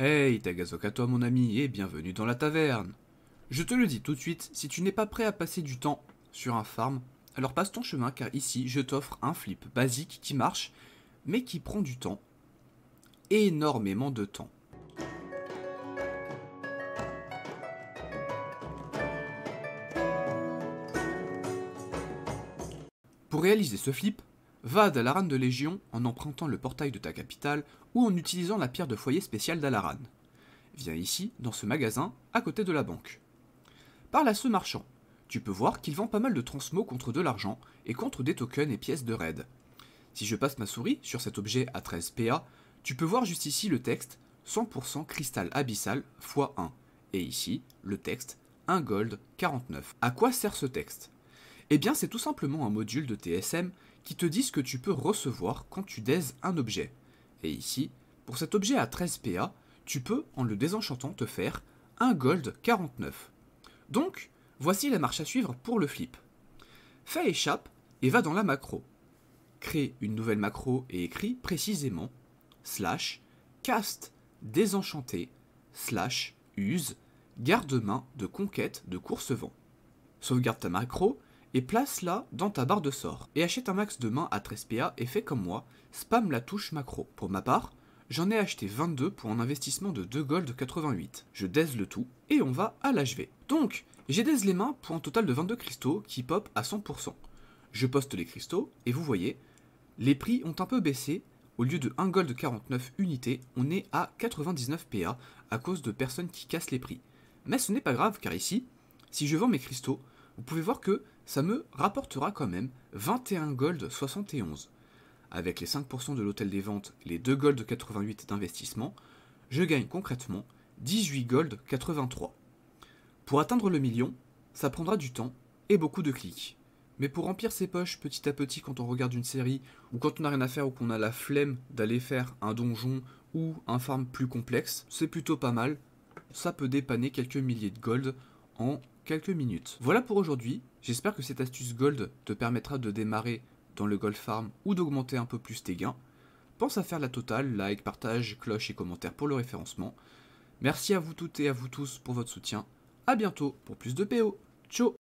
Hey, toi mon ami, et bienvenue dans la taverne. Je te le dis tout de suite, si tu n'es pas prêt à passer du temps sur un farm, alors passe ton chemin car ici je t'offre un flip basique qui marche, mais qui prend du temps. Énormément de temps. Pour réaliser ce flip, Va à Dalaran de Légion en empruntant le portail de ta capitale ou en utilisant la pierre de foyer spéciale d'Alaran. Viens ici, dans ce magasin, à côté de la banque. Parle à ce marchand. Tu peux voir qu'il vend pas mal de transmos contre de l'argent et contre des tokens et pièces de raid. Si je passe ma souris sur cet objet à 13 PA, tu peux voir juste ici le texte 100% cristal abyssal x1 et ici le texte 1 gold 49. À quoi sert ce texte Eh bien, c'est tout simplement un module de TSM qui te disent ce que tu peux recevoir quand tu daises un objet. Et ici, pour cet objet à 13 PA, tu peux, en le désenchantant, te faire un gold 49. Donc, voici la marche à suivre pour le flip. Fais échappe et va dans la macro. Crée une nouvelle macro et écris précisément slash cast désenchanté slash use garde-main de conquête de course-vent. Sauvegarde ta macro et place-la dans ta barre de sort. Et achète un max de mains à 13PA et fais comme moi, spam la touche macro. Pour ma part, j'en ai acheté 22 pour un investissement de 2 gold 88. Je daise le tout et on va à l'HV. Donc, j'ai daise les mains pour un total de 22 cristaux qui pop à 100%. Je poste les cristaux et vous voyez, les prix ont un peu baissé. Au lieu de 1 gold 49 unités, on est à 99 PA à cause de personnes qui cassent les prix. Mais ce n'est pas grave car ici, si je vends mes cristaux, vous pouvez voir que ça me rapportera quand même 21 gold 71. Avec les 5% de l'hôtel des ventes, les 2 gold 88 d'investissement, je gagne concrètement 18 gold 83. Pour atteindre le million, ça prendra du temps et beaucoup de clics. Mais pour remplir ses poches petit à petit quand on regarde une série, ou quand on n'a rien à faire ou qu'on a la flemme d'aller faire un donjon ou un farm plus complexe, c'est plutôt pas mal. Ça peut dépanner quelques milliers de gold en minutes. Voilà pour aujourd'hui, j'espère que cette astuce gold te permettra de démarrer dans le gold farm ou d'augmenter un peu plus tes gains. Pense à faire la totale, like, partage, cloche et commentaire pour le référencement. Merci à vous toutes et à vous tous pour votre soutien. A bientôt pour plus de PO. Ciao